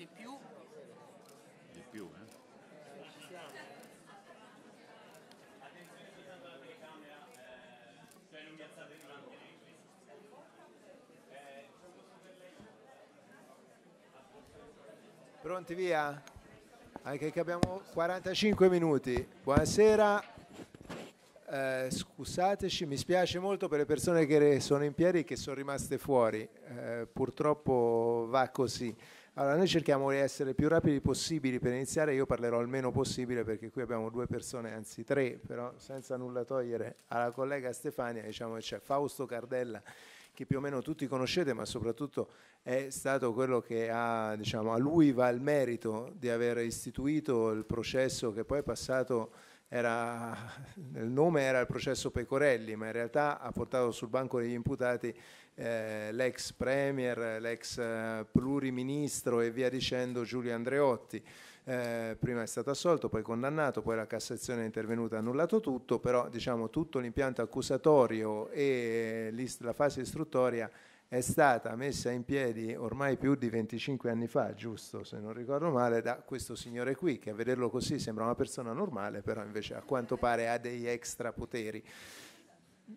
di più. Di più, eh? Attenzione soltanto alla telecamera, cioè non mi alzate durante le Pronti via? Anche che abbiamo 45 minuti. Buonasera. Eh, scusateci, mi spiace molto per le persone che sono in piedi e che sono rimaste fuori. Eh, purtroppo va così. Allora, noi cerchiamo di essere più rapidi possibili per iniziare, io parlerò il meno possibile perché qui abbiamo due persone, anzi tre, però senza nulla togliere alla collega Stefania, diciamo che c'è Fausto Cardella che più o meno tutti conoscete, ma soprattutto è stato quello che ha, diciamo, a lui va il merito di aver istituito il processo che poi è passato, era, il nome era il processo Pecorelli, ma in realtà ha portato sul banco degli imputati eh, l'ex premier, l'ex eh, pluriministro e via dicendo Giulio Andreotti. Eh, prima è stato assolto, poi condannato, poi la Cassazione è intervenuta, ha annullato tutto, però diciamo, tutto l'impianto accusatorio e eh, la fase istruttoria è stata messa in piedi ormai più di 25 anni fa, giusto se non ricordo male, da questo signore qui, che a vederlo così sembra una persona normale, però invece a quanto pare ha degli extra poteri.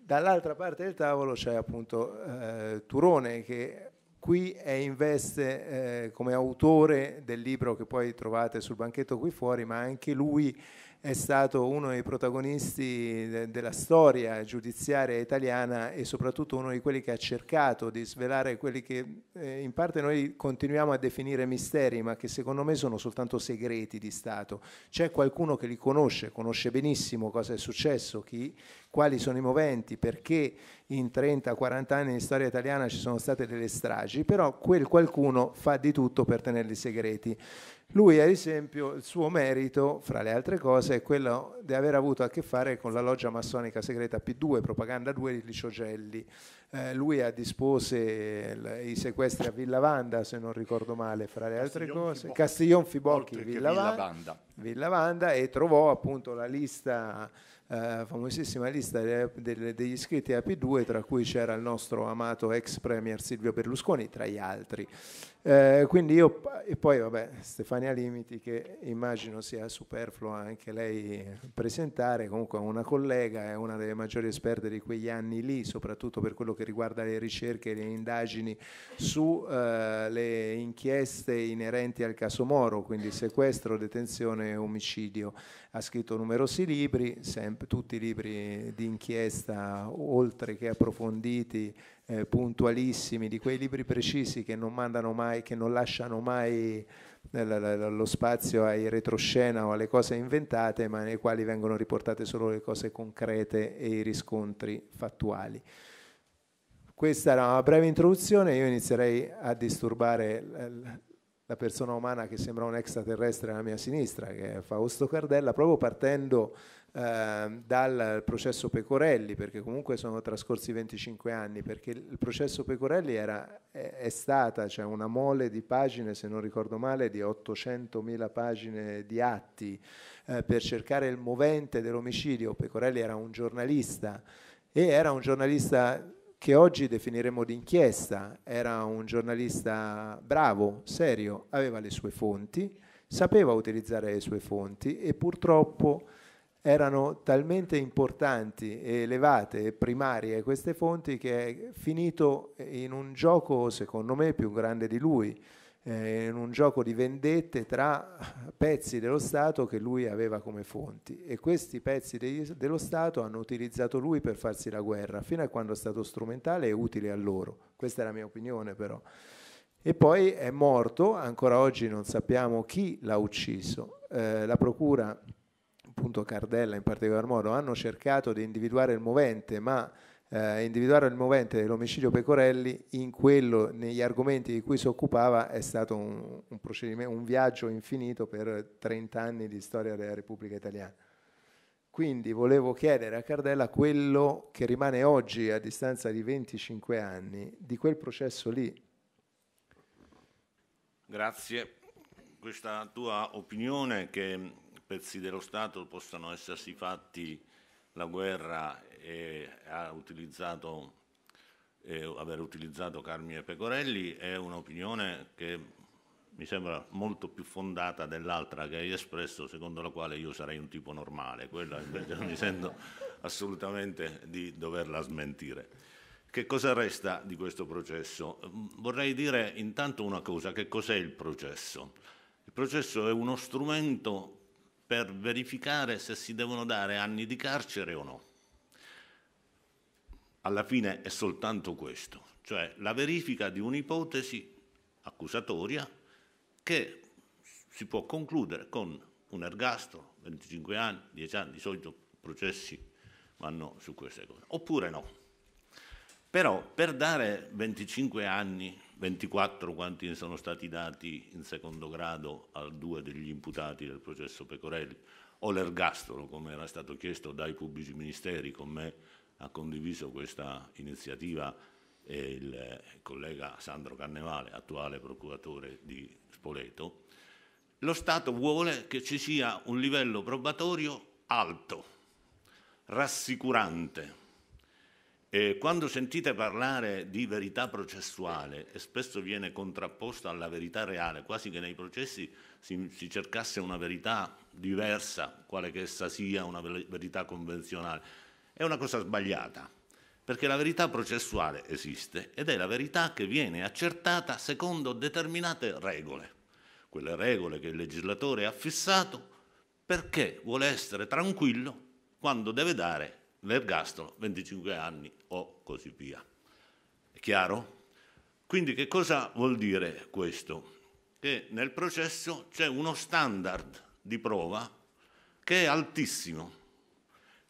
Dall'altra parte del tavolo c'è appunto eh, Turone che qui è in veste eh, come autore del libro che poi trovate sul banchetto qui fuori, ma anche lui è stato uno dei protagonisti de- della storia giudiziaria italiana e soprattutto uno di quelli che ha cercato di svelare quelli che eh, in parte noi continuiamo a definire misteri, ma che secondo me sono soltanto segreti di Stato. C'è qualcuno che li conosce, conosce benissimo cosa è successo, chi, quali sono i moventi, perché in 30-40 anni di storia italiana ci sono state delle stragi, però quel qualcuno fa di tutto per tenerli segreti. Lui, ad esempio, il suo merito, fra le altre cose, è quello di aver avuto a che fare con la loggia massonica segreta P2, Propaganda 2 di Licio Gelli. Eh, lui ha dispose i sequestri a Villa Vanda, se non ricordo male, fra le altre cose. Castiglion Fibocchi, Villa, Villa, Vanda. Villa Vanda, e trovò appunto la lista eh, famosissima lista de, de, degli iscritti a P2, tra cui c'era il nostro amato ex premier Silvio Berlusconi, tra gli altri. Eh, quindi io, e poi vabbè, Stefania Limiti, che immagino sia superfluo anche lei presentare, comunque è una collega, è una delle maggiori esperte di quegli anni lì, soprattutto per quello che riguarda le ricerche e le indagini sulle eh, inchieste inerenti al caso Moro, quindi sequestro, detenzione e omicidio. Ha scritto numerosi libri, sempre, tutti libri di inchiesta, oltre che approfonditi eh, puntualissimi, di quei libri precisi che non mandano mai, che non lasciano mai eh, lo spazio ai retroscena o alle cose inventate, ma nei quali vengono riportate solo le cose concrete e i riscontri fattuali. Questa era una breve introduzione, io inizierei a disturbare la persona umana che sembra un extraterrestre alla mia sinistra, che è Fausto Cardella, proprio partendo eh, dal processo Pecorelli, perché comunque sono trascorsi 25 anni, perché il processo Pecorelli era, è, è stata cioè una mole di pagine, se non ricordo male, di 800.000 pagine di atti eh, per cercare il movente dell'omicidio. Pecorelli era un giornalista e era un giornalista che oggi definiremo d'inchiesta, era un giornalista bravo, serio, aveva le sue fonti, sapeva utilizzare le sue fonti e purtroppo erano talmente importanti, elevate e primarie queste fonti che è finito in un gioco, secondo me, più grande di lui, eh, in un gioco di vendette tra pezzi dello Stato che lui aveva come fonti. E questi pezzi degli, dello Stato hanno utilizzato lui per farsi la guerra, fino a quando è stato strumentale e utile a loro. Questa è la mia opinione però. E poi è morto, ancora oggi non sappiamo chi l'ha ucciso. Eh, la procura appunto Cardella in particolar modo, hanno cercato di individuare il movente, ma eh, individuare il movente dell'omicidio Pecorelli in quello, negli argomenti di cui si occupava è stato un, un, un viaggio infinito per 30 anni di storia della Repubblica Italiana. Quindi volevo chiedere a Cardella quello che rimane oggi, a distanza di 25 anni, di quel processo lì. Grazie. Questa tua opinione che pezzi dello Stato possano essersi fatti la guerra e utilizzato, e aver utilizzato Carmine Pecorelli è un'opinione che mi sembra molto più fondata dell'altra che hai espresso, secondo la quale io sarei un tipo normale, quella invece non mi sento assolutamente di doverla smentire. Che cosa resta di questo processo? Vorrei dire intanto una cosa, che cos'è il processo? Il processo è uno strumento per verificare se si devono dare anni di carcere o no. Alla fine è soltanto questo, cioè la verifica di un'ipotesi accusatoria che si può concludere con un ergastolo, 25 anni, 10 anni, di solito processi vanno su queste cose, oppure no. Però per dare 25 anni 24 quanti ne sono stati dati in secondo grado a due degli imputati del processo Pecorelli, o l'ergastolo, come era stato chiesto dai pubblici ministeri, con me ha condiviso questa iniziativa il collega Sandro Cannevale, attuale procuratore di Spoleto, lo Stato vuole che ci sia un livello probatorio alto, rassicurante, e quando sentite parlare di verità processuale, e spesso viene contrapposta alla verità reale, quasi che nei processi si, si cercasse una verità diversa, quale che essa sia una verità convenzionale, è una cosa sbagliata, perché la verità processuale esiste ed è la verità che viene accertata secondo determinate regole, quelle regole che il legislatore ha fissato perché vuole essere tranquillo quando deve dare l'ergastolo, 25 anni o così via. È chiaro? Quindi che cosa vuol dire questo? Che nel processo c'è uno standard di prova che è altissimo,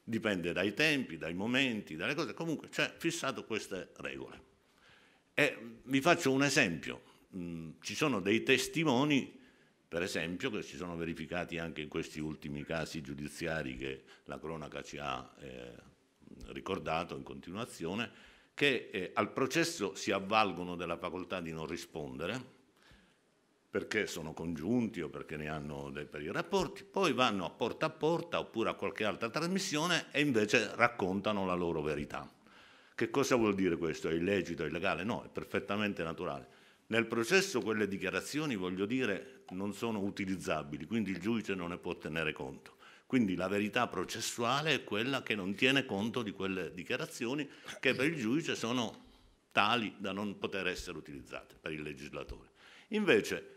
dipende dai tempi, dai momenti, dalle cose, comunque c'è fissato queste regole. E vi faccio un esempio, mm, ci sono dei testimoni per esempio, che si sono verificati anche in questi ultimi casi giudiziari che la cronaca ci ha eh, ricordato in continuazione, che eh, al processo si avvalgono della facoltà di non rispondere perché sono congiunti o perché ne hanno dei, per i rapporti, poi vanno a porta a porta oppure a qualche altra trasmissione e invece raccontano la loro verità. Che cosa vuol dire questo? È illecito, è illegale? No, è perfettamente naturale nel processo quelle dichiarazioni, voglio dire, non sono utilizzabili, quindi il giudice non ne può tenere conto. Quindi la verità processuale è quella che non tiene conto di quelle dichiarazioni che per il giudice sono tali da non poter essere utilizzate per il legislatore. Invece,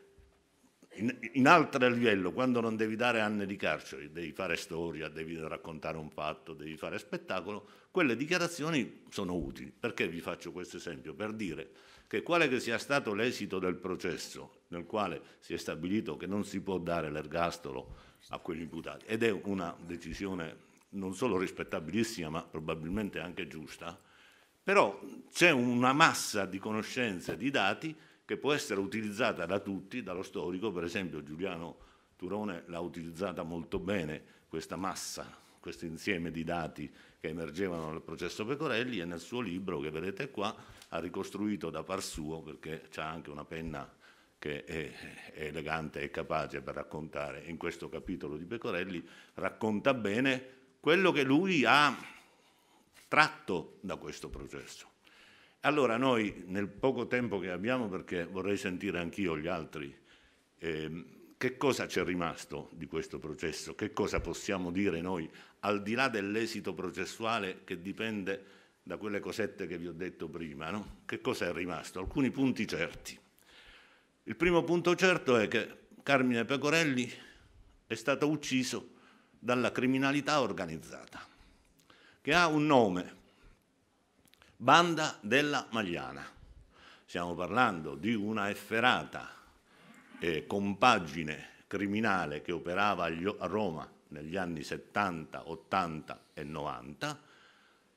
in, in altro livello, quando non devi dare anni di carcere, devi fare storia, devi raccontare un fatto, devi fare spettacolo, quelle dichiarazioni sono utili. Perché vi faccio questo esempio? Per dire che quale che sia stato l'esito del processo nel quale si è stabilito che non si può dare l'ergastolo a quegli imputati, ed è una decisione non solo rispettabilissima ma probabilmente anche giusta, però c'è una massa di conoscenze, di dati che può essere utilizzata da tutti, dallo storico, per esempio Giuliano Turone l'ha utilizzata molto bene questa massa questo insieme di dati che emergevano nel processo Pecorelli e nel suo libro che vedete qua ha ricostruito da par suo perché c'è anche una penna che è, è elegante e capace per raccontare in questo capitolo di Pecorelli racconta bene quello che lui ha tratto da questo processo. Allora noi nel poco tempo che abbiamo, perché vorrei sentire anch'io gli altri, ehm, che cosa c'è rimasto di questo processo? Che cosa possiamo dire noi al di là dell'esito processuale che dipende da quelle cosette che vi ho detto prima? No? Che cosa è rimasto? Alcuni punti certi. Il primo punto certo è che Carmine Pecorelli è stato ucciso dalla criminalità organizzata, che ha un nome, Banda della Magliana. Stiamo parlando di una efferata eh, compagine criminale che operava a Roma negli anni 70, 80 e 90,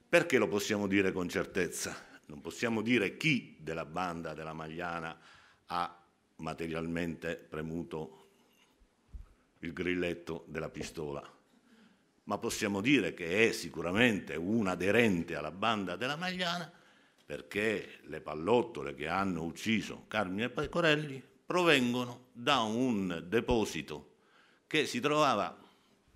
perché lo possiamo dire con certezza? Non possiamo dire chi della banda della Magliana ha materialmente premuto il grilletto della pistola, ma possiamo dire che è sicuramente un aderente alla banda della Magliana perché le pallottole che hanno ucciso Carmine Pecorelli provengono da un deposito che si trovava,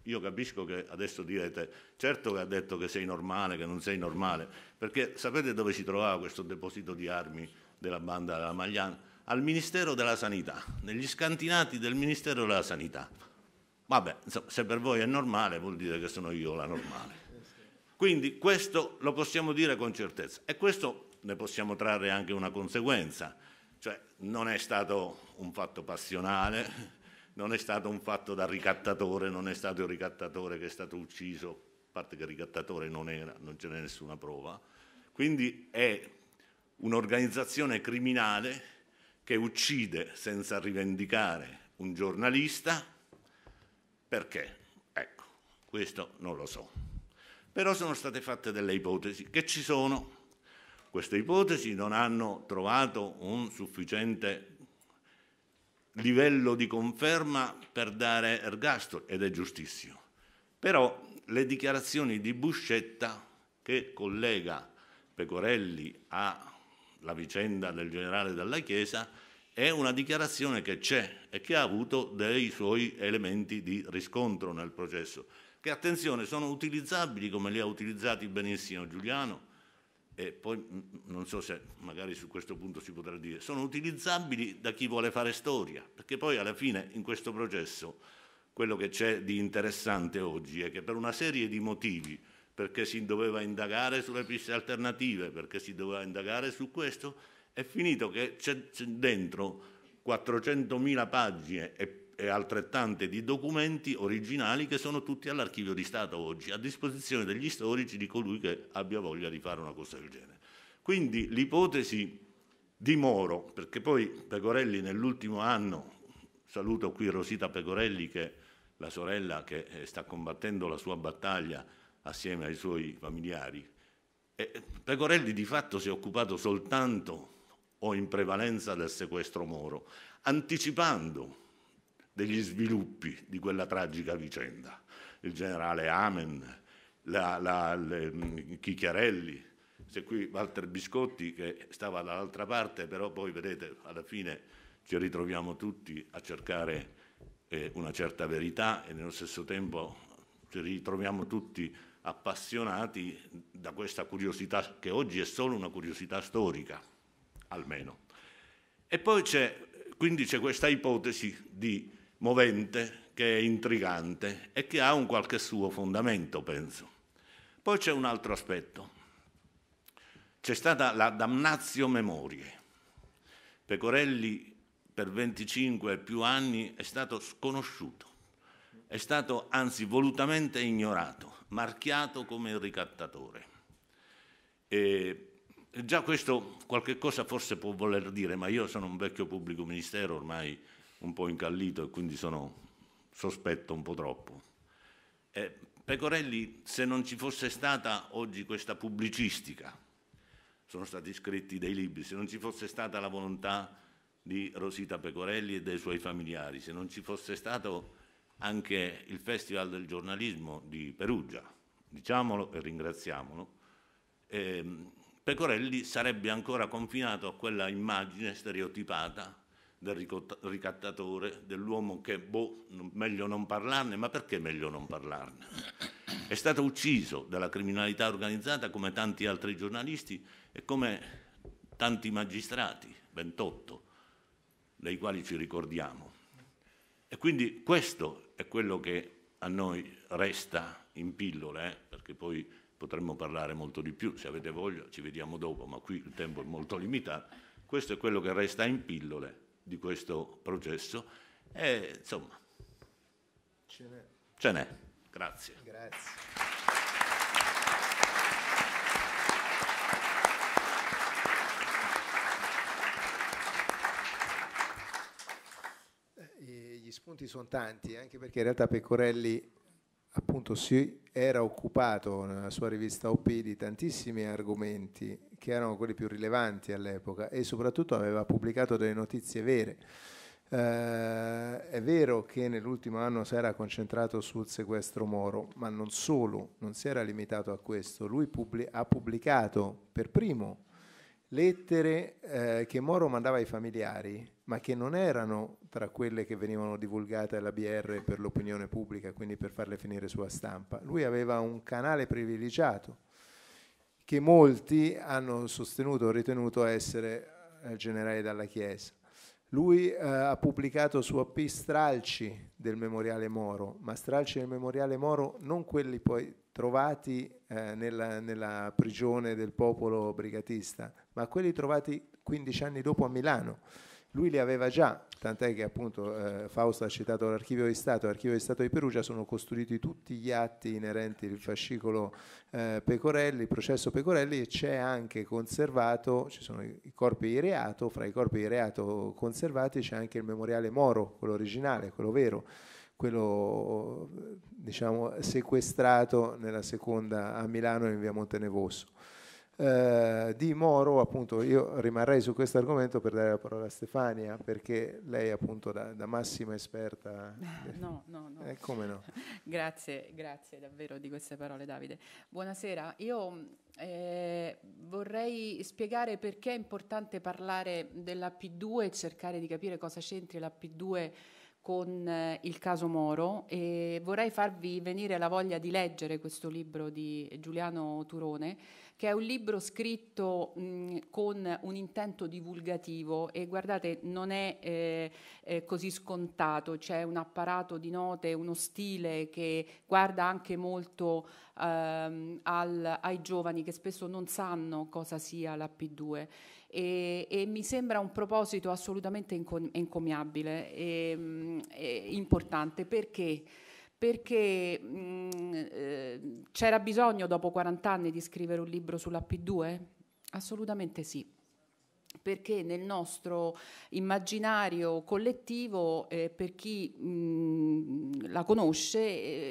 io capisco che adesso direte, certo che ha detto che sei normale, che non sei normale, perché sapete dove si trovava questo deposito di armi della banda della Magliana? Al Ministero della Sanità, negli scantinati del Ministero della Sanità. Vabbè, se per voi è normale vuol dire che sono io la normale. Quindi questo lo possiamo dire con certezza e questo ne possiamo trarre anche una conseguenza, cioè non è stato un fatto passionale, non è stato un fatto da ricattatore, non è stato il ricattatore che è stato ucciso, a parte che il ricattatore non era, non ce n'è nessuna prova. Quindi è un'organizzazione criminale che uccide senza rivendicare un giornalista perché? Ecco, questo non lo so. Però sono state fatte delle ipotesi che ci sono. Queste ipotesi non hanno trovato un sufficiente livello di conferma per dare ergastolo ed è giustissimo. Però le dichiarazioni di Buscetta che collega Pecorelli alla vicenda del generale della Chiesa è una dichiarazione che c'è e che ha avuto dei suoi elementi di riscontro nel processo, che attenzione sono utilizzabili come li ha utilizzati benissimo Giuliano e poi non so se magari su questo punto si potrà dire, sono utilizzabili da chi vuole fare storia, perché poi alla fine in questo processo quello che c'è di interessante oggi è che per una serie di motivi, perché si doveva indagare sulle piste alternative, perché si doveva indagare su questo, è finito che c'è dentro 400.000 pagine e e altrettante di documenti originali che sono tutti all'archivio di Stato oggi, a disposizione degli storici di colui che abbia voglia di fare una cosa del genere. Quindi l'ipotesi di Moro, perché poi Pecorelli nell'ultimo anno, saluto qui Rosita Pecorelli che è la sorella che eh, sta combattendo la sua battaglia assieme ai suoi familiari, e eh, Pecorelli di fatto si è occupato soltanto o in prevalenza del sequestro Moro, anticipando degli sviluppi di quella tragica vicenda. Il generale Amen, la, la, le, mm, Chichiarelli, c'è qui Walter Biscotti che stava dall'altra parte, però poi vedete alla fine ci ritroviamo tutti a cercare eh, una certa verità e nello stesso tempo ci ritroviamo tutti appassionati da questa curiosità che oggi è solo una curiosità storica, almeno. E poi c'è, quindi c'è questa ipotesi di movente, che è intrigante e che ha un qualche suo fondamento, penso. Poi c'è un altro aspetto. C'è stata la damnazio memorie. Pecorelli per 25 e più anni è stato sconosciuto, è stato anzi volutamente ignorato, marchiato come ricattatore. E già questo qualche cosa forse può voler dire, ma io sono un vecchio pubblico ministero ormai un po' incallito e quindi sono sospetto un po' troppo. Eh, Pecorelli, se non ci fosse stata oggi questa pubblicistica, sono stati scritti dei libri, se non ci fosse stata la volontà di Rosita Pecorelli e dei suoi familiari, se non ci fosse stato anche il Festival del giornalismo di Perugia, diciamolo e ringraziamolo, eh, Pecorelli sarebbe ancora confinato a quella immagine stereotipata del ricattatore, dell'uomo che, boh, meglio non parlarne, ma perché meglio non parlarne? È stato ucciso dalla criminalità organizzata come tanti altri giornalisti e come tanti magistrati, 28, dei quali ci ricordiamo. E quindi questo è quello che a noi resta in pillole, eh? perché poi potremmo parlare molto di più, se avete voglia ci vediamo dopo, ma qui il tempo è molto limitato. Questo è quello che resta in pillole di questo processo e insomma ce n'è. Ce n'è. Grazie. Grazie. Eh, spunti sono tanti, anche perché in realtà Pecorelli appunto si era occupato nella sua rivista OP di tantissimi argomenti che erano quelli più rilevanti all'epoca e soprattutto aveva pubblicato delle notizie vere. Eh, è vero che nell'ultimo anno si era concentrato sul sequestro Moro, ma non solo, non si era limitato a questo. Lui pubblic- ha pubblicato per primo lettere eh, che Moro mandava ai familiari ma che non erano tra quelle che venivano divulgate alla BR per l'opinione pubblica, quindi per farle finire sulla stampa. Lui aveva un canale privilegiato che molti hanno sostenuto o ritenuto essere eh, generale dalla Chiesa. Lui eh, ha pubblicato su AP stralci del memoriale Moro, ma stralci del memoriale Moro non quelli poi trovati eh, nella, nella prigione del popolo brigatista, ma quelli trovati 15 anni dopo a Milano lui li aveva già, tant'è che appunto eh, Fausto ha citato l'archivio di Stato, l'archivio di Stato di Perugia sono costruiti tutti gli atti inerenti al fascicolo eh, Pecorelli, processo Pecorelli e c'è anche conservato, ci sono i corpi di reato, fra i corpi di reato conservati c'è anche il memoriale Moro, quello originale, quello vero quello diciamo sequestrato nella seconda a Milano in via Montenevosso. Eh, di Moro, appunto, io rimarrei su questo argomento per dare la parola a Stefania, perché lei appunto da, da massima esperta... Eh, no, no, no. Eh, come no? grazie, grazie davvero di queste parole Davide. Buonasera, io eh, vorrei spiegare perché è importante parlare della P2 e cercare di capire cosa c'entri la P2 con eh, il caso Moro e vorrei farvi venire la voglia di leggere questo libro di Giuliano Turone che è un libro scritto mh, con un intento divulgativo e guardate non è eh, eh, così scontato, c'è un apparato di note, uno stile che guarda anche molto ehm, al, ai giovani che spesso non sanno cosa sia la P2 e, e mi sembra un proposito assolutamente encomiabile e, e importante perché perché mh, mm, eh, c'era bisogno dopo 40 anni di scrivere un libro sulla P2? Assolutamente sì perché nel nostro immaginario collettivo, eh, per chi mh, la conosce,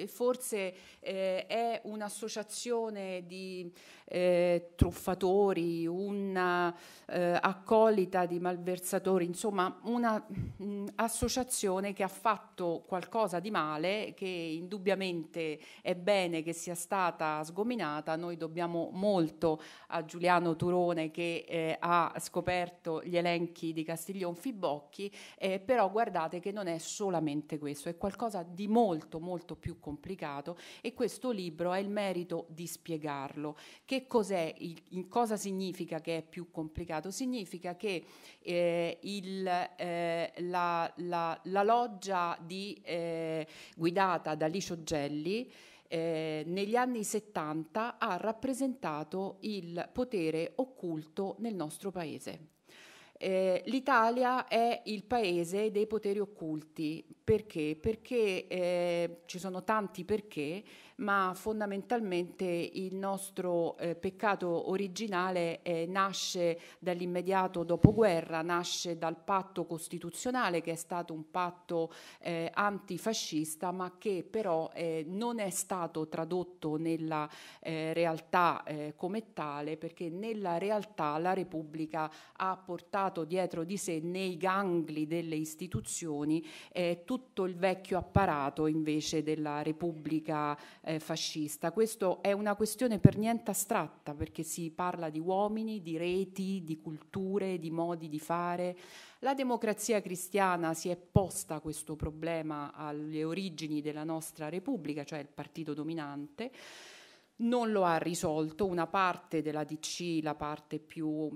eh, forse eh, è un'associazione di eh, truffatori, un'accolita eh, di malversatori, insomma un'associazione che ha fatto qualcosa di male, che indubbiamente è bene che sia stata sgominata. Noi dobbiamo molto a Giuliano Turone che eh, ha scoperto scoperto gli elenchi di Castiglion Fibocchi, eh, però guardate che non è solamente questo, è qualcosa di molto molto più complicato e questo libro ha il merito di spiegarlo. Che cos'è, in cosa significa che è più complicato? Significa che eh, il, eh, la, la, la, loggia di, eh, guidata da Licio Gelli eh, negli anni 70 ha rappresentato il potere occulto nel nostro paese. Eh, L'Italia è il paese dei poteri occulti perché? Perché eh, ci sono tanti perché, ma fondamentalmente il nostro eh, peccato originale eh, nasce dall'immediato dopoguerra, nasce dal patto costituzionale che è stato un patto eh, antifascista, ma che però eh, non è stato tradotto nella eh, realtà come tale, perché nella realtà la Repubblica ha portato dietro di sé nei gangli delle istituzioni eh, tutto il vecchio apparato invece della Repubblica eh, fascista. Questa è una questione per niente astratta perché si parla di uomini, di reti, di culture, di modi di fare. La democrazia cristiana si è posta questo problema alle origini della nostra Repubblica, cioè il partito dominante non lo ha risolto, una parte della DC, la parte più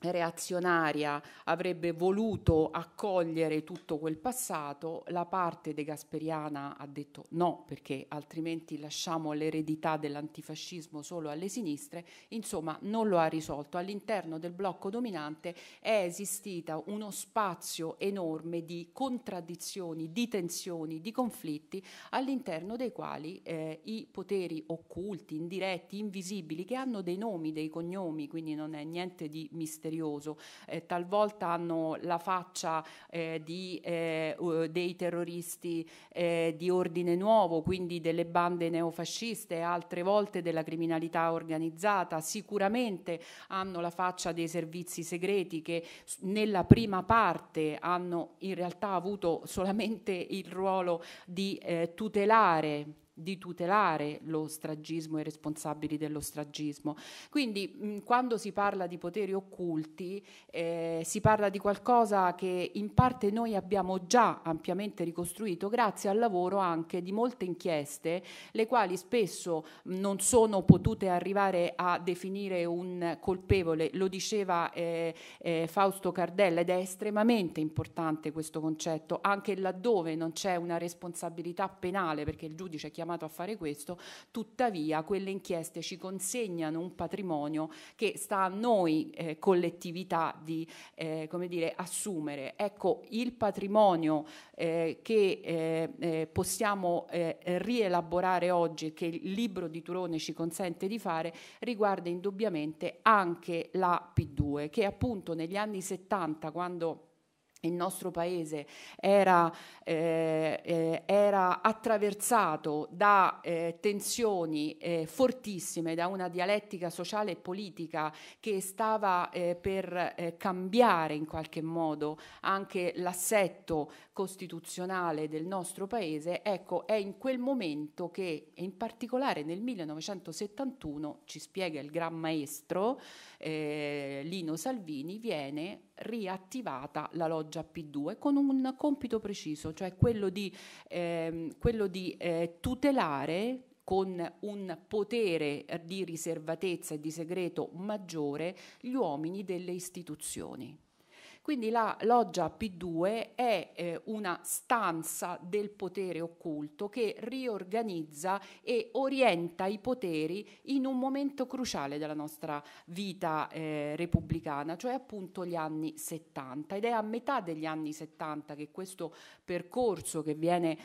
reazionaria avrebbe voluto accogliere tutto quel passato, la parte de Gasperiana ha detto no perché altrimenti lasciamo l'eredità dell'antifascismo solo alle sinistre, insomma non lo ha risolto. All'interno del blocco dominante è esistita uno spazio enorme di contraddizioni, di tensioni, di conflitti all'interno dei quali eh, i poteri occulti, indiretti, invisibili, che hanno dei nomi, dei cognomi, quindi non è niente di misterioso, misterioso, eh, talvolta hanno la faccia eh, di, eh, dei terroristi eh, di ordine nuovo, quindi delle bande neofasciste, altre volte della criminalità organizzata, sicuramente hanno la faccia dei servizi segreti che nella prima parte hanno in realtà avuto solamente il ruolo di eh, tutelare di tutelare lo stragismo e i responsabili dello stragismo. Quindi mh, quando si parla di poteri occulti eh, si parla di qualcosa che in parte noi abbiamo già ampiamente ricostruito grazie al lavoro anche di molte inchieste, le quali spesso non sono potute arrivare a definire un colpevole, lo diceva eh, eh, Fausto Cardella ed è estremamente importante questo concetto, anche laddove non c'è una responsabilità penale perché il giudice chiama chiamato a fare questo, tuttavia quelle inchieste ci consegnano un patrimonio che sta a noi eh, collettività di eh, come dire, assumere. Ecco, il patrimonio eh, che eh, eh, possiamo eh, rielaborare oggi, che il libro di Turone ci consente di fare, riguarda indubbiamente anche la P2, che appunto negli anni 70, quando il nostro paese era, eh, eh, era attraversato da eh, tensioni eh, fortissime, da una dialettica sociale e politica che stava eh, per eh, cambiare in qualche modo anche l'assetto costituzionale del nostro paese, ecco, è in quel momento che, in particolare nel 1971, ci spiega il gran maestro eh, Lino Salvini, viene riattivata la loggia P2 con un compito preciso, cioè quello di, ehm, quello di eh, tutelare con un potere di riservatezza e di segreto maggiore gli uomini delle istituzioni. Quindi la loggia P2 è eh, una stanza del potere occulto che riorganizza e orienta i poteri in un momento cruciale della nostra vita eh, repubblicana, cioè appunto gli anni 70. Ed è a metà degli anni 70 che questo percorso che viene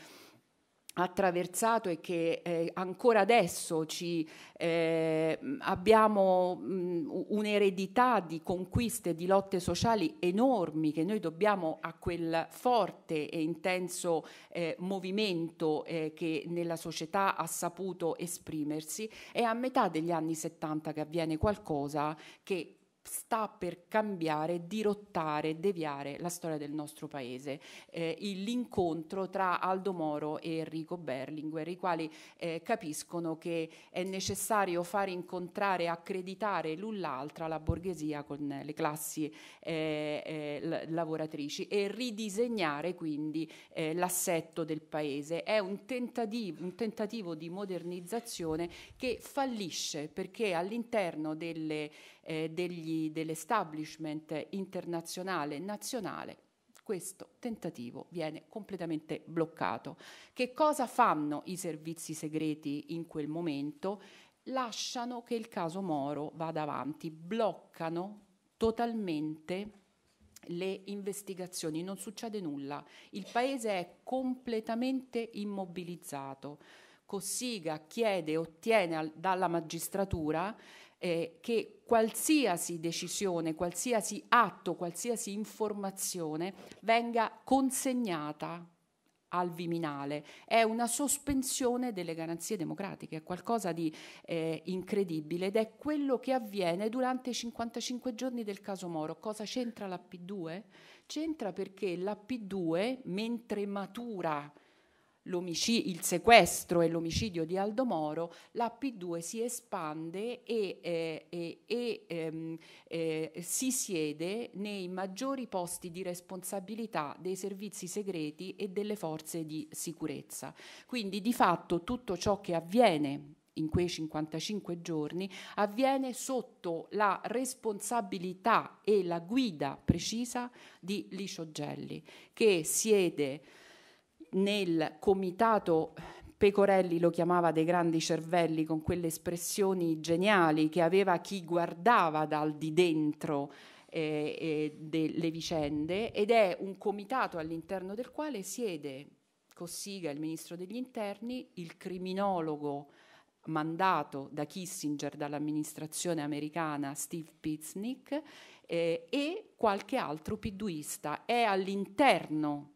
attraversato e che eh, ancora adesso ci, eh, abbiamo mh, mm, un'eredità di conquiste, di lotte sociali enormi che noi dobbiamo a quel forte e intenso eh, movimento eh, che nella società ha saputo esprimersi. È a metà degli anni 70 che avviene qualcosa che sta per cambiare, dirottare, deviare la storia del nostro paese. Eh, l'incontro tra Aldo Moro e Enrico Berlinguer, i quali eh, capiscono che è necessario far incontrare, accreditare l'un l'altra la borghesia con le classi eh, eh lavoratrici e ridisegnare quindi eh, l'assetto del paese. È un tentativo, un tentativo di modernizzazione che fallisce perché all'interno delle eh, degli, dell'establishment internazionale e nazionale, questo tentativo viene completamente bloccato. Che cosa fanno i servizi segreti in quel momento? Lasciano che il caso Moro vada avanti, bloccano totalmente le investigazioni, non succede nulla, il paese è completamente immobilizzato. Cossiga chiede, ottiene al, dalla magistratura eh, che qualsiasi decisione, qualsiasi atto, qualsiasi informazione venga consegnata al Viminale. È una sospensione delle garanzie democratiche, è qualcosa di eh, incredibile ed è quello che avviene durante i 55 giorni del caso Moro. Cosa c'entra la P2? C'entra perché la P2, mentre matura il sequestro e l'omicidio di Aldo Moro, la P2 si espande e, eh, e ehm, eh, si siede nei maggiori posti di responsabilità dei servizi segreti e delle forze di sicurezza. Quindi di fatto tutto ciò che avviene in quei 55 giorni avviene sotto la responsabilità e la guida precisa di Licio Gelli, che siede nel comitato Pecorelli lo chiamava dei grandi cervelli con quelle espressioni geniali che aveva chi guardava dal di dentro eh, eh, delle vicende ed è un comitato all'interno del quale siede Cossiga, il ministro degli interni, il criminologo mandato da Kissinger dall'amministrazione americana Steve Piznik eh, e qualche altro piduista. È all'interno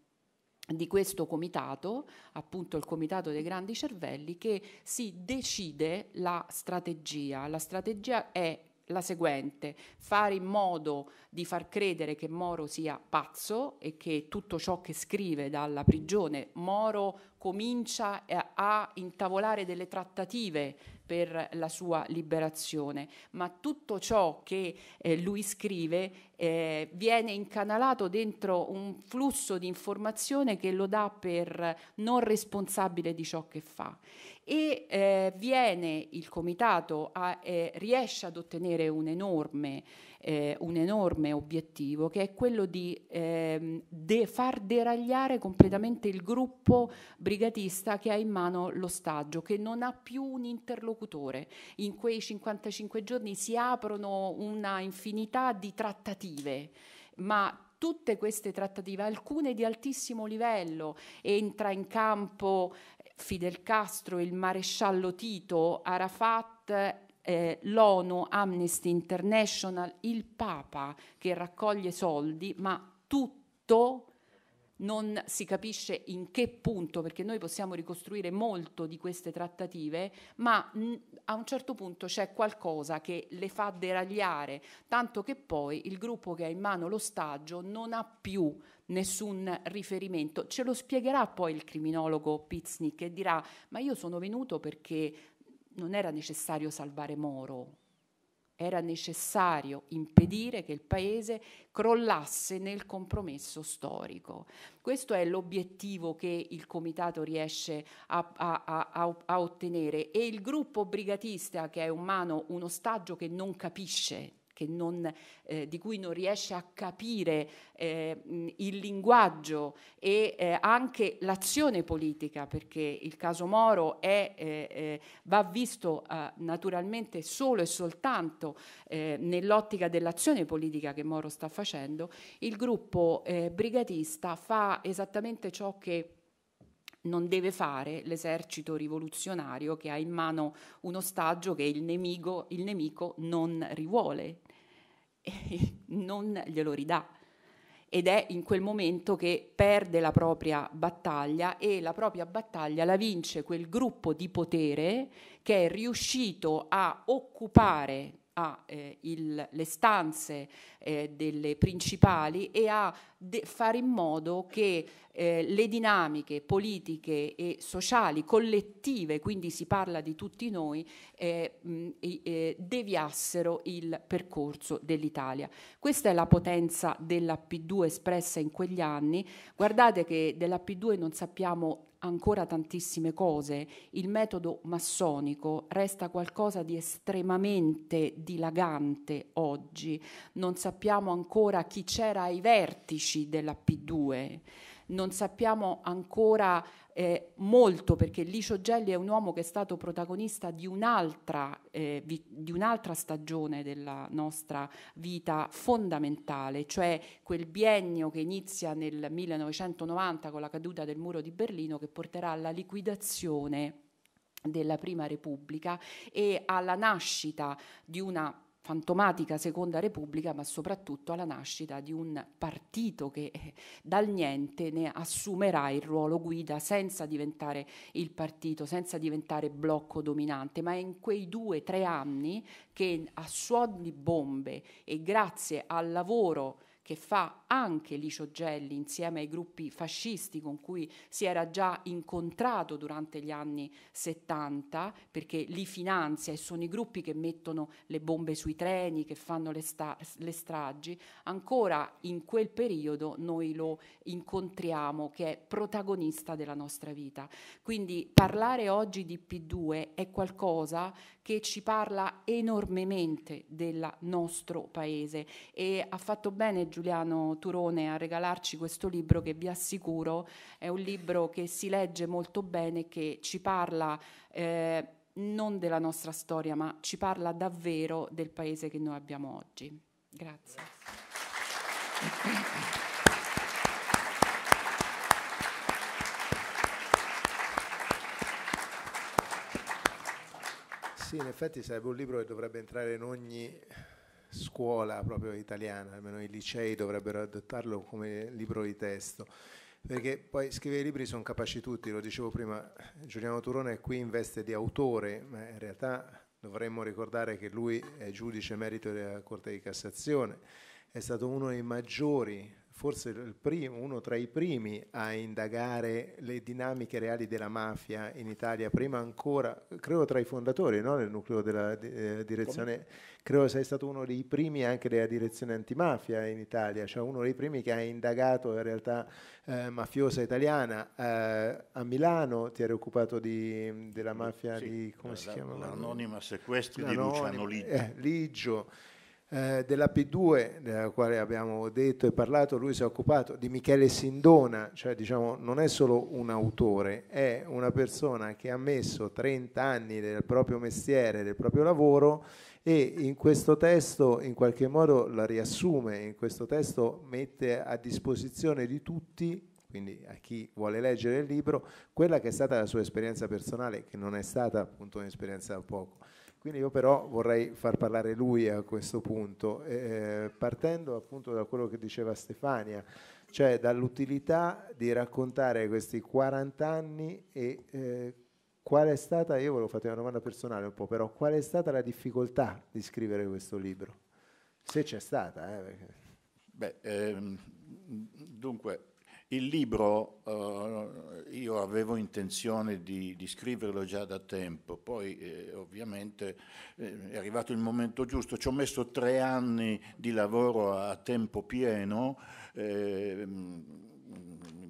di questo comitato, appunto il comitato dei grandi cervelli, che si decide la strategia. La strategia è la seguente, fare in modo di far credere che Moro sia pazzo e che tutto ciò che scrive dalla prigione, Moro comincia a intavolare delle trattative per la sua liberazione, ma tutto ciò che eh, lui scrive eh, viene incanalato dentro un flusso di informazione che lo dà per non responsabile di ciò che fa e eh, viene il comitato a, eh, riesce ad ottenere un enorme, eh, un enorme, obiettivo che è quello di ehm, de far deragliare completamente il gruppo brigatista che ha in mano l'ostaggio, che non ha più un interlocutore. In quei 55 giorni si aprono una infinità di trattative, ma tutte queste trattative, alcune di altissimo livello, entra in campo Fidel Castro, il maresciallo Tito, Arafat, eh, l'ONU, Amnesty International, il Papa che raccoglie soldi, ma tutto non si capisce in che punto, perché noi possiamo ricostruire molto di queste trattative, ma mm, a un certo punto c'è qualcosa che le fa deragliare, tanto che poi il gruppo che ha in mano l'ostaggio non ha più nessun riferimento. Ce lo spiegherà poi il criminologo Pizznik e dirà, ma io sono venuto perché non era necessario salvare Moro era necessario impedire che il Paese crollasse nel compromesso storico. Questo è l'obiettivo che il Comitato riesce a, a, a, a, ottenere e il gruppo brigatista, che è umano, un stagio che non capisce non, eh, di cui non riesce a capire eh, il linguaggio e eh, anche l'azione politica, perché il caso Moro è, eh, eh, va visto eh, naturalmente solo e soltanto nell'ottica dell'azione politica che Moro sta facendo, il gruppo brigatista fa esattamente ciò che non deve fare l'esercito rivoluzionario che ha in mano un ostaggio che il nemico, il nemico non rivuole. non glielo ridà ed è in quel momento che perde la propria battaglia e la propria battaglia la vince quel gruppo di potere che è riuscito a occupare a, eh, il, le stanze eh, delle principali e a fare in modo che eh, le dinamiche politiche e sociali collettive, quindi si parla di tutti noi, eh, mh, eh, deviassero il percorso dell'Italia. Questa è la potenza della P2 espressa in quegli anni. Guardate che della P2 non sappiamo ancora tantissime cose, il metodo massonico resta qualcosa di estremamente dilagante oggi, non sappiamo ancora chi c'era ai vertici della P2 non sappiamo ancora eh, molto perché Licio Gelli è un uomo che è stato protagonista di un'altra, eh, vi, di un'altra stagione della nostra vita fondamentale, cioè quel biennio che inizia nel 1990 con la caduta del muro di Berlino che porterà alla liquidazione della Prima Repubblica e alla nascita di una fantomatica Seconda Repubblica, ma soprattutto alla nascita di un partito che eh, dal niente ne assumerà il ruolo guida senza diventare il partito, senza diventare blocco dominante, ma è in quei due o tre anni che a suon di bombe e grazie al lavoro che fa anche Licio Gelli insieme ai gruppi fascisti con cui si era già incontrato durante gli anni 70, perché li finanzia e sono i gruppi che mettono le bombe sui treni, che fanno le, sta- le stragi, ancora in quel periodo noi lo incontriamo, che è protagonista della nostra vita. Quindi parlare oggi di P2 è qualcosa che ci parla enormemente del nostro paese e ha fatto bene Giuliano Turone a regalarci questo libro che vi assicuro è un libro che si legge molto bene, che ci parla... Eh, non della nostra storia, ma ci parla davvero del paese che noi abbiamo oggi. Grazie. Sì, in effetti sarebbe un libro che dovrebbe entrare in ogni scuola proprio italiana, almeno i licei dovrebbero adottarlo come libro di testo. Perché poi scrivere i libri sono capaci tutti, lo dicevo prima, Giuliano Turone è qui in veste di autore, ma in realtà dovremmo ricordare che lui è giudice merito della Corte di Cassazione, è stato uno dei maggiori forse primo, uno tra i primi a indagare le dinamiche reali della mafia in Italia, prima ancora, credo tra i fondatori no? del nucleo della eh, direzione, Come? credo sei stato uno dei primi anche della direzione antimafia in Italia, cioè uno dei primi che ha indagato la realtà eh, mafiosa italiana. Eh, a Milano ti eri occupato di, della mafia sì, di, come la, si chiama? L'anonima sequestri di Luciano eh, Liggio. Liggio eh, della P2, della quale abbiamo detto e parlato, lui si è occupato di Michele Sindona, cioè diciamo non è solo un autore, è una persona che ha messo 30 anni del proprio mestiere, del proprio lavoro e in questo testo in qualche modo la riassume, in questo testo mette a disposizione di tutti quindi a chi vuole leggere il libro, quella che è stata la sua esperienza personale, che non è stata appunto un'esperienza da poco. Quindi io però vorrei far parlare lui a questo punto, eh, partendo appunto da quello che diceva Stefania, cioè dall'utilità di raccontare questi 40 anni e eh, qual è stata, io volevo fare una domanda personale un po', però qual è stata la difficoltà di scrivere questo libro? Se c'è stata. Eh, Beh, ehm, dunque, il libro eh, io avevo intenzione di, di, scriverlo già da tempo, poi eh, ovviamente eh, è arrivato il momento giusto, ci ho messo tre anni di lavoro a tempo pieno, ehm,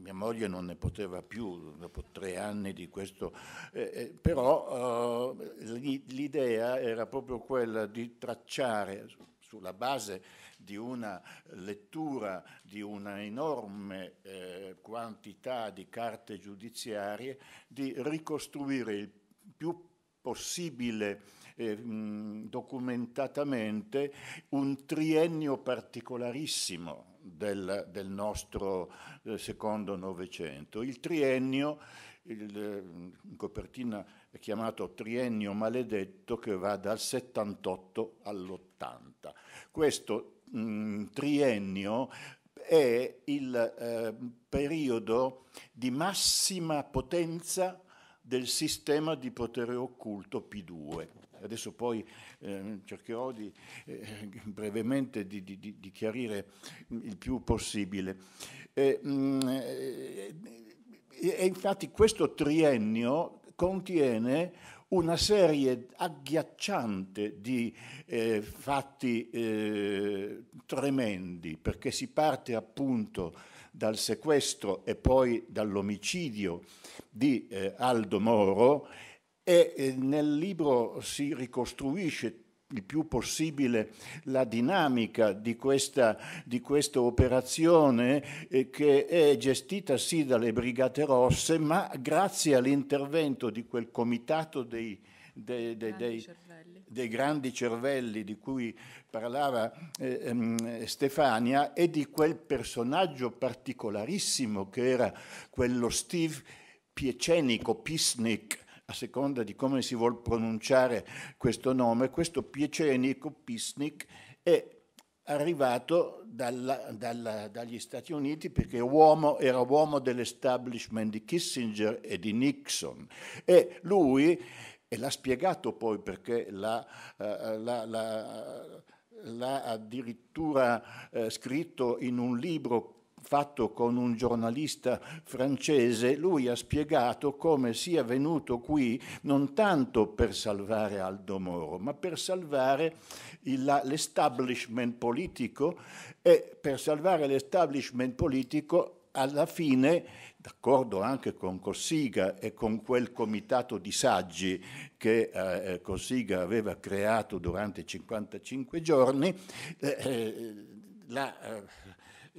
mia moglie non ne poteva più dopo tre anni di questo, eh, eh, però eh, l'idea era proprio quella di tracciare sulla base di una lettura di una enorme eh, quantità di carte giudiziarie, di ricostruire il più possibile eh, documentatamente un triennio particolarissimo del, del nostro eh, secondo Novecento. Il triennio, il, eh, in copertina è chiamato triennio maledetto, che va dal 78 all'80. 80. Questo mh, mm, triennio è il eh, periodo di massima potenza del sistema di potere occulto P2. Adesso poi eh, cercherò di, eh, brevemente di, di, di, chiarire il più possibile. E, mh, e infatti questo triennio contiene una serie agghiacciante di eh, fatti eh, tremendi, perché si parte appunto dal sequestro e poi dall'omicidio di eh, Aldo Moro e eh, nel libro si ricostruisce il più possibile la dinamica di questa, di questa operazione eh, che è gestita sì dalle Brigate Rosse, ma grazie all'intervento di quel comitato dei, dei, dei, grandi dei, grandi cervelli di cui parlava eh, ehm, Stefania e di quel personaggio particolarissimo che era quello Steve Piecenico, Pisnik, a seconda di come si vuol pronunciare questo nome, questo Piecenico Pisnik è arrivato dalla, dalla, dagli Stati Uniti perché uomo, era uomo dell'establishment di Kissinger e di Nixon e lui, e l'ha spiegato poi perché l'ha, eh, l'ha, l'ha, l'ha addirittura eh, scritto in un libro fatto con un giornalista francese, lui ha spiegato come sia venuto qui non tanto per salvare Aldo Moro, ma per salvare l'establishment politico e per salvare l'establishment politico alla fine, d'accordo anche con Cossiga e con quel comitato di saggi che eh, eh Cossiga aveva creato durante 55 giorni, eh, eh, la, eh,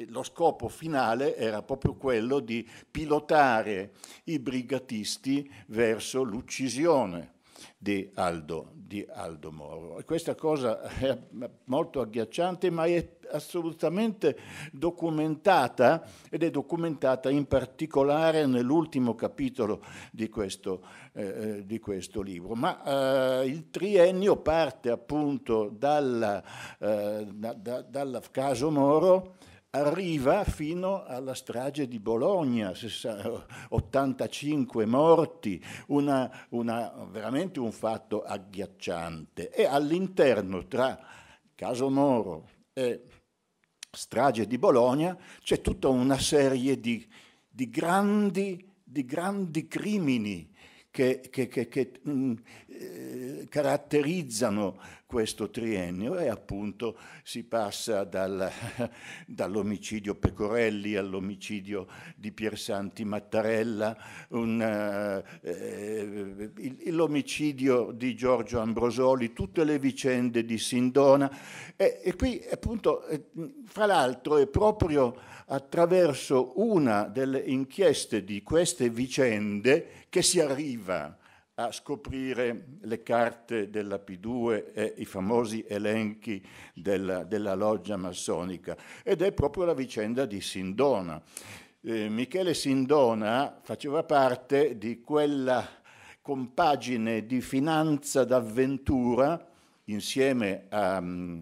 lo scopo finale era proprio quello di pilotare i brigatisti verso l'uccisione di Aldo, di Aldo Moro. Questa cosa è molto agghiacciante, ma è assolutamente documentata ed è documentata in particolare nell'ultimo capitolo di questo, eh, eh di questo libro. Ma eh, il triennio parte appunto dalla, eh, da, da, dal caso Moro arriva fino alla strage di Bologna, 85 morti, una, una, veramente un fatto agghiacciante. E all'interno, tra caso Moro e strage di Bologna, c'è tutta una serie di, di, grandi, di grandi crimini che, che, che, che mh, mm, eh, caratterizzano questo triennio e appunto si passa dal, dall'omicidio Pecorelli all'omicidio di Piersanti Mattarella, un, eh, eh l'omicidio di Giorgio Ambrosoli, tutte le vicende di Sindona e, e qui appunto eh, fra l'altro è proprio attraverso una delle inchieste di queste vicende che si arriva a scoprire le carte della P2 e i famosi elenchi della, della loggia massonica ed è proprio la vicenda di Sindona. Eh, Michele Sindona faceva parte di quella compagine di finanza d'avventura insieme a, mm,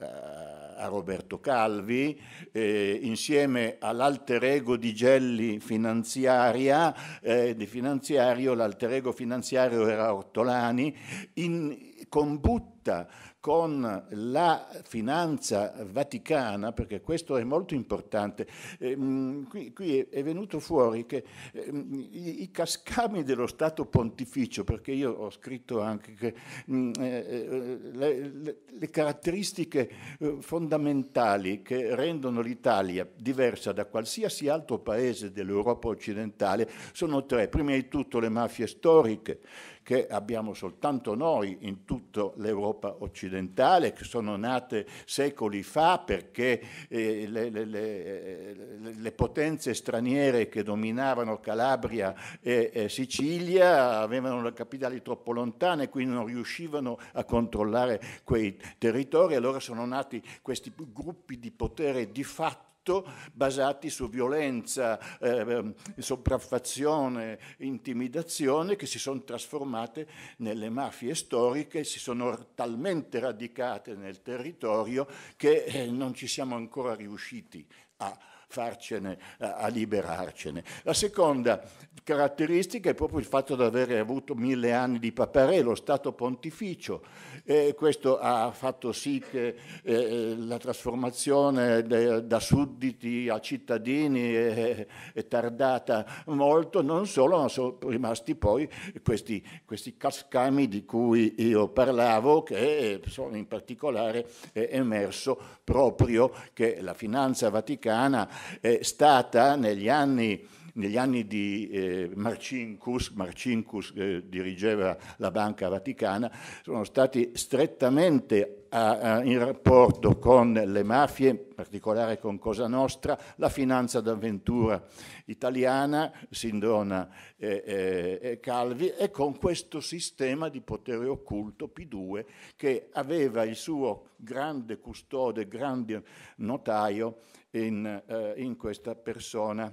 a a Roberto Calvi, eh, insieme all'alter ego di Gelli finanziaria, eh, di finanziario, l'alter ego finanziario era Ortolani, in, con Butta, con la finanza vaticana, perché questo è molto importante, ehm, qui, qui è, venuto fuori che ehm, i, cascami dello Stato pontificio, perché io ho scritto anche che mm, eh, eh, le, le, le, caratteristiche eh, fondamentali che rendono l'Italia diversa da qualsiasi altro paese dell'Europa occidentale sono tre. Prima di tutto le mafie storiche, che abbiamo soltanto noi in tutta l'Europa occidentale, che sono nate secoli fa perché eh, le, le, le, le, potenze straniere che dominavano Calabria e, e Sicilia avevano le capitali troppo lontane, quindi non riuscivano a controllare quei territori, allora sono nati questi gruppi di potere di fatto atto basati su violenza, eh, sopraffazione, intimidazione che si sono trasformate nelle mafie storiche, si sono talmente radicate nel territorio che eh, non ci siamo ancora riusciti a farcene, a, liberarcene. La seconda caratteristica è proprio il fatto di avere avuto mille anni di papere, lo Stato pontificio e questo ha fatto sì che eh, eh, la trasformazione de, da sudditi a cittadini è, è, tardata molto, non solo, ma sono rimasti poi questi, questi cascami di cui io parlavo, che sono in particolare eh, emerso proprio che la finanza vaticana è stata negli anni negli anni di eh, Marcinkus, Marcinkus eh, dirigeva la Banca Vaticana, sono stati strettamente a, a, in rapporto con le mafie, in particolare con Cosa Nostra, la finanza d'avventura italiana, Sindona e, eh, e, eh, e Calvi, e con questo sistema di potere occulto P2 che aveva il suo grande custode, grande notaio in, eh, in questa persona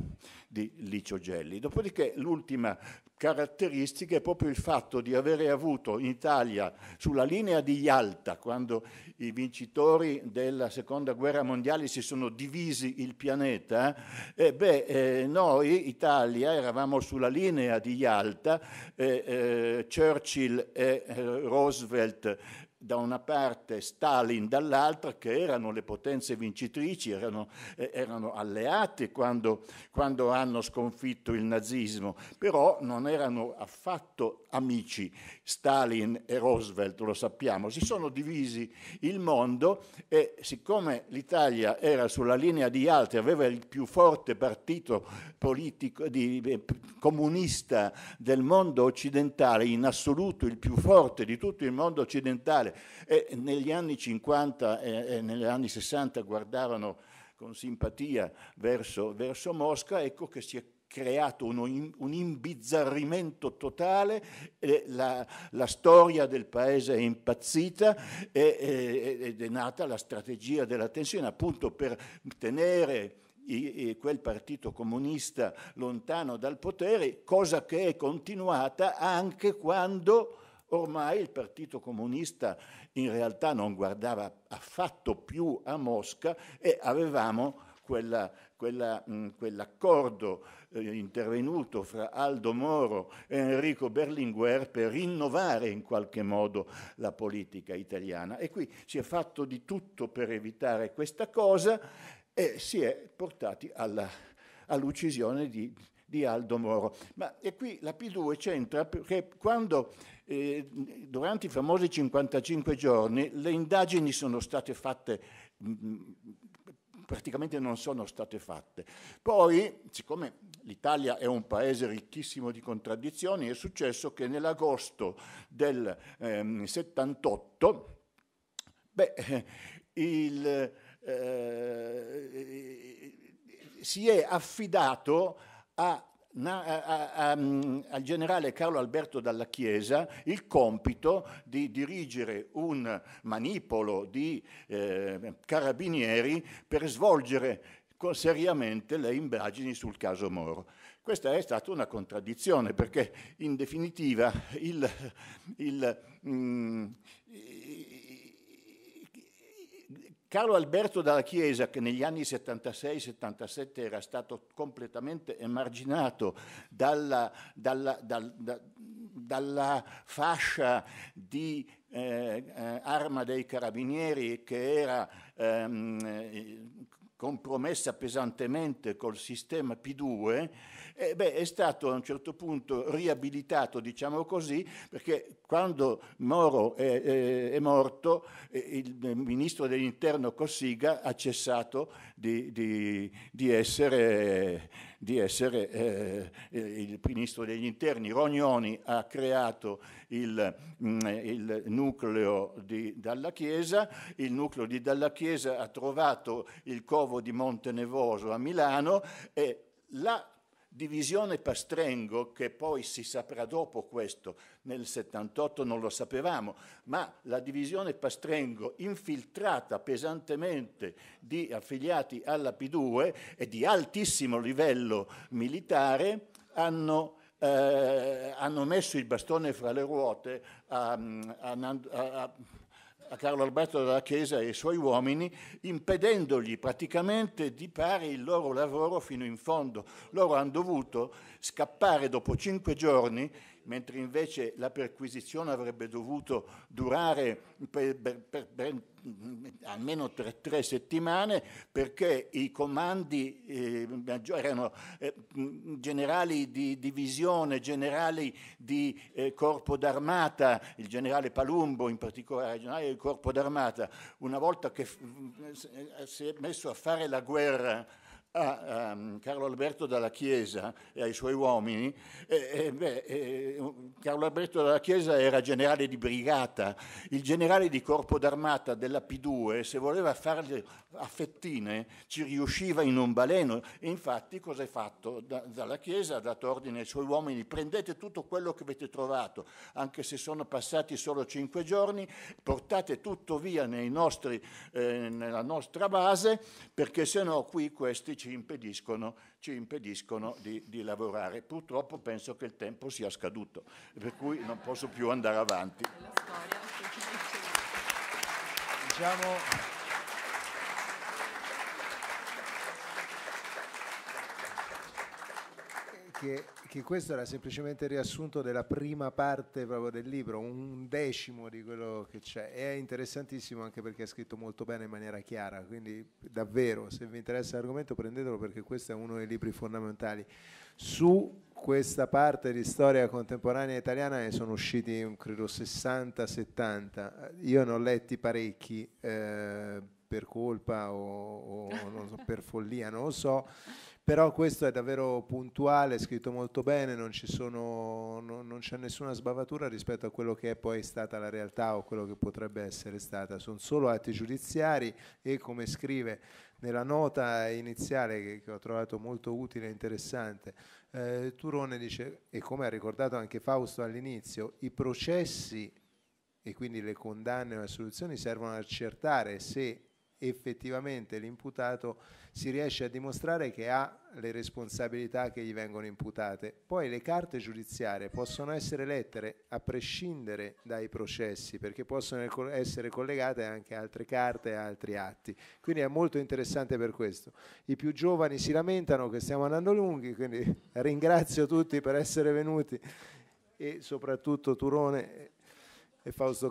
di Licio Gelli. Dopodiché l'ultima caratteristica è proprio il fatto di avere avuto in Italia sulla linea di Yalta, quando i vincitori della seconda guerra mondiale si sono divisi il pianeta, eh, beh, eh, noi Italia eravamo sulla linea di Yalta, eh, eh Churchill e eh, Roosevelt da una parte Stalin, dall'altra, che erano le potenze vincitrici, erano, eh, erano alleate quando, quando, hanno sconfitto il nazismo, però non erano affatto amici Stalin e Roosevelt, lo sappiamo, si sono divisi il mondo e siccome l'Italia era sulla linea di altri, aveva il più forte partito politico, di, eh, comunista del mondo occidentale, in assoluto il più forte di tutto il mondo occidentale, mondiale. E negli anni 50 e, negli anni 60 guardavano con simpatia verso, verso Mosca, ecco che si è creato un, un imbizzarrimento totale, eh, la, la, storia del paese è impazzita eh, eh, ed è nata la strategia della tensione appunto per tenere i, i, quel partito comunista lontano dal potere, cosa che è continuata anche quando Ormai il Partito Comunista in realtà non guardava affatto più a Mosca e avevamo quella, quella, mh, mm, quell'accordo eh, intervenuto fra Aldo Moro e Enrico Berlinguer per rinnovare in qualche modo la politica italiana. E qui si è fatto di tutto per evitare questa cosa e si è portati alla, all'uccisione di, di Aldo Moro. Ma e qui la P2 c'entra perché quando durante i famosi 55 giorni le indagini sono state fatte, mm, mm, praticamente non sono state fatte. Poi, siccome l'Italia è un paese ricchissimo di contraddizioni, è successo che nell'agosto del ehm, 78, beh, eh, il, eh, eh, si è affidato a a, a, mm, al generale Carlo Alberto Dalla Chiesa il compito di dirigere un manipolo di eh, carabinieri per svolgere seriamente le indagini sul caso Moro. Questa è stata una contraddizione perché in definitiva il, il, mm, Carlo Alberto dalla Chiesa, che negli anni 76-77 era stato completamente emarginato dalla, dalla, dal, da, dalla fascia di eh, eh arma dei carabinieri che era ehm, eh, compromessa pesantemente col sistema P2, eh, beh, è stato a un certo punto riabilitato, diciamo così, perché quando Moro è, è, è morto, eh, il ministro dell'interno Cossiga ha cessato di, di, di essere, di essere eh, eh il ministro degli interni. Rognoni ha creato il, mm, il nucleo di Dalla Chiesa, il nucleo di Dalla Chiesa ha trovato il covo di Monte Nevoso a Milano e la divisione Pastrengo, che poi si saprà dopo questo, nel 78 non lo sapevamo, ma la divisione Pastrengo infiltrata pesantemente di affiliati alla P2 e di altissimo livello militare hanno... Eh, hanno messo il bastone fra le ruote a, a, a, a Carlo Alberto dalla Chiesa e ai suoi uomini, impedendogli praticamente di fare il loro lavoro fino in fondo. Loro hanno dovuto scappare dopo cinque giorni mentre invece la perquisizione avrebbe dovuto durare per, per, per, almeno tre, tre, settimane perché i comandi eh, erano eh, generali di divisione, generali di eh, corpo d'armata, il generale Palumbo in particolare, il generale del corpo d'armata, una volta che si è messo a fare la guerra a um, Carlo Alberto dalla Chiesa e ai suoi uomini, eh, eh, beh, eh, Carlo Alberto dalla Chiesa era generale di brigata, il generale di corpo d'armata della P2, se voleva fargli a fettine ci riusciva in un baleno. E infatti cosa è fatto? Da, dalla Chiesa ha dato ordine ai suoi uomini, prendete tutto quello che avete trovato, anche se sono passati solo cinque giorni, portate tutto via nostri, eh, nella nostra base, perché se no qui questi ci impediscono, ci impediscono di, di lavorare. Purtroppo penso che il tempo sia scaduto, per cui non posso più andare avanti. Diciamo... che, che, questo era semplicemente il riassunto della prima parte proprio del libro, un decimo di quello che c'è. E È interessantissimo anche perché è scritto molto bene in maniera chiara, quindi davvero se vi interessa l'argomento prendetelo perché questo è uno dei libri fondamentali. Su questa parte di storia contemporanea italiana ne sono usciti credo 60-70, io ne ho letti parecchi eh, per colpa o, o so, per follia, non lo so però questo è davvero puntuale, è scritto molto bene, non, sono, no, non, c'è nessuna sbavatura rispetto a quello che è poi stata la realtà o quello che potrebbe essere stata, sono solo atti giudiziari e come scrive nella nota iniziale che, che ho trovato molto utile e interessante, eh, Turone dice, e come ha ricordato anche Fausto all'inizio, i processi e quindi le condanne o le assoluzioni servono ad accertare se effettivamente l'imputato si riesce a dimostrare che ha le responsabilità che gli vengono imputate. Poi le carte giudiziarie possono essere lettere a prescindere dai processi, perché possono essere collegate anche altre carte e altri atti. Quindi è molto interessante per questo. I più giovani si lamentano che stiamo andando lunghi, quindi ringrazio tutti per essere venuti e soprattutto Turone e Fausto